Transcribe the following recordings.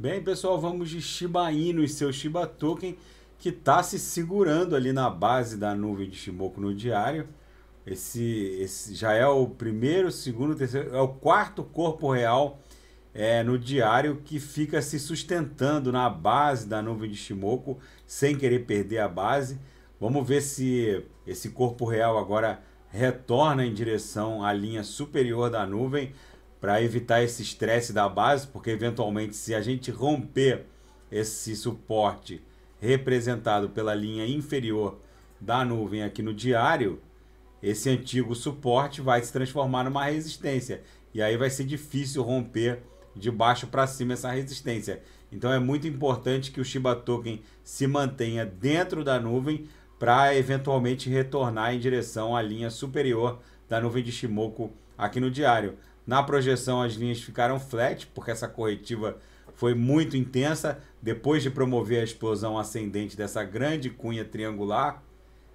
Bem, pessoal, vamos de Shiba Inu e seu Shiba Token, que está se segurando ali na base da nuvem de Shimoku no diário. Esse, esse já é o primeiro, segundo, terceiro, é o quarto corpo real é, no diário que fica se sustentando na base da nuvem de Shimoku sem querer perder a base. Vamos ver se esse corpo real agora retorna em direção à linha superior da nuvem para evitar esse estresse da base, porque eventualmente se a gente romper esse suporte representado pela linha inferior da nuvem aqui no diário, esse antigo suporte vai se transformar numa resistência e aí vai ser difícil romper de baixo para cima essa resistência. Então é muito importante que o Shiba Token se mantenha dentro da nuvem para eventualmente retornar em direção à linha superior da nuvem de Shimoku aqui no diário. Na projeção, as linhas ficaram flat, porque essa corretiva foi muito intensa. Depois de promover a explosão ascendente dessa grande cunha triangular,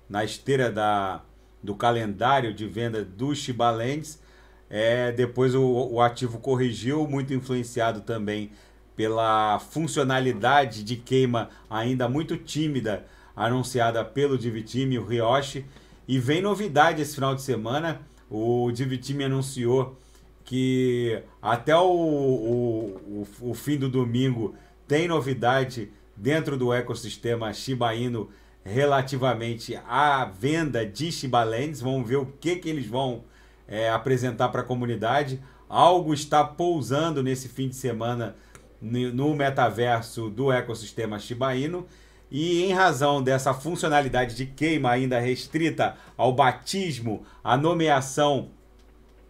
na esteira da, do calendário de venda do Chibalendes, é, depois o, o ativo corrigiu, muito influenciado também pela funcionalidade de queima ainda muito tímida anunciada pelo Divitime, o Rioshi. E vem novidade esse final de semana. O Divitime anunciou que até o, o, o, fim do domingo tem novidade dentro do ecossistema Shiba Inu relativamente à venda de Shiba Lens. Vamos ver o que, que eles vão é, apresentar para a comunidade. Algo está pousando nesse fim de semana no metaverso do ecossistema Shiba Inu. E em razão dessa funcionalidade de queima ainda restrita ao batismo, à nomeação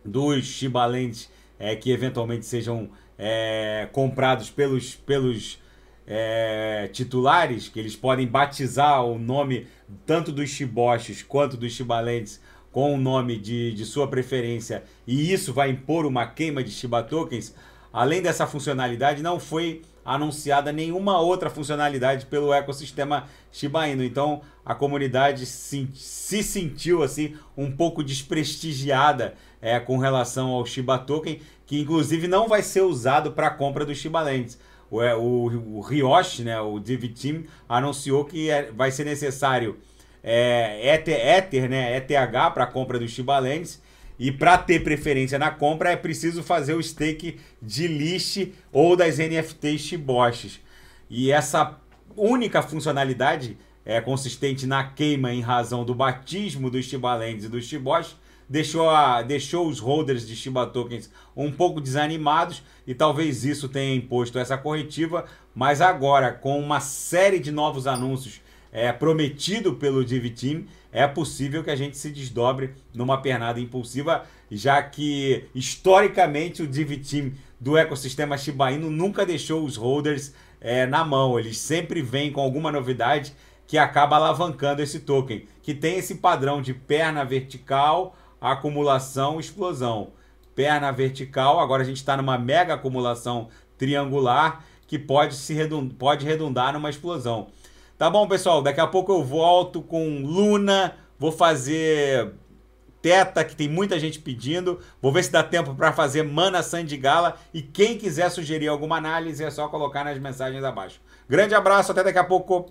dos Chibalentes é, que eventualmente sejam é, comprados pelos, pelos é, titulares, que eles podem batizar o nome tanto dos Chiboches quanto dos Chibalentes com o nome de, de sua preferência, e isso vai impor uma queima de Chibatokens, além dessa funcionalidade, não foi anunciada nenhuma outra funcionalidade pelo ecossistema Shiba Inu. Então a comunidade se, se sentiu assim um pouco desprestigiada é, com relação ao Shiba Token, que inclusive não vai ser usado para a compra do Shiba Lands. O, é, o, o Ryoshi, né, o Div Team, anunciou que é, vai ser necessário é, Ether, Ether né, ETH para a compra do Shiba Lands e para ter preferência na compra é preciso fazer o stake de list ou das NFTs chiboches. E essa única funcionalidade é consistente na queima em razão do batismo dos Shibalands e dos Shibosh, deixou, a, deixou os holders de Shiba Tokens um pouco desanimados e talvez isso tenha imposto essa corretiva, mas agora com uma série de novos anúncios é, prometido pelo Div Team, é possível que a gente se desdobre numa pernada impulsiva, já que historicamente o Div Team do ecossistema Shiba Inu nunca deixou os holders é, na mão. Eles sempre vêm com alguma novidade que acaba alavancando esse token, que tem esse padrão de perna vertical, acumulação, explosão. Perna vertical, agora a gente está numa mega acumulação triangular que pode, se redund pode redundar numa explosão. Tá bom, pessoal? Daqui a pouco eu volto com Luna. Vou fazer Teta, que tem muita gente pedindo. Vou ver se dá tempo para fazer Mana Sandigala. E quem quiser sugerir alguma análise, é só colocar nas mensagens abaixo. Grande abraço, até daqui a pouco.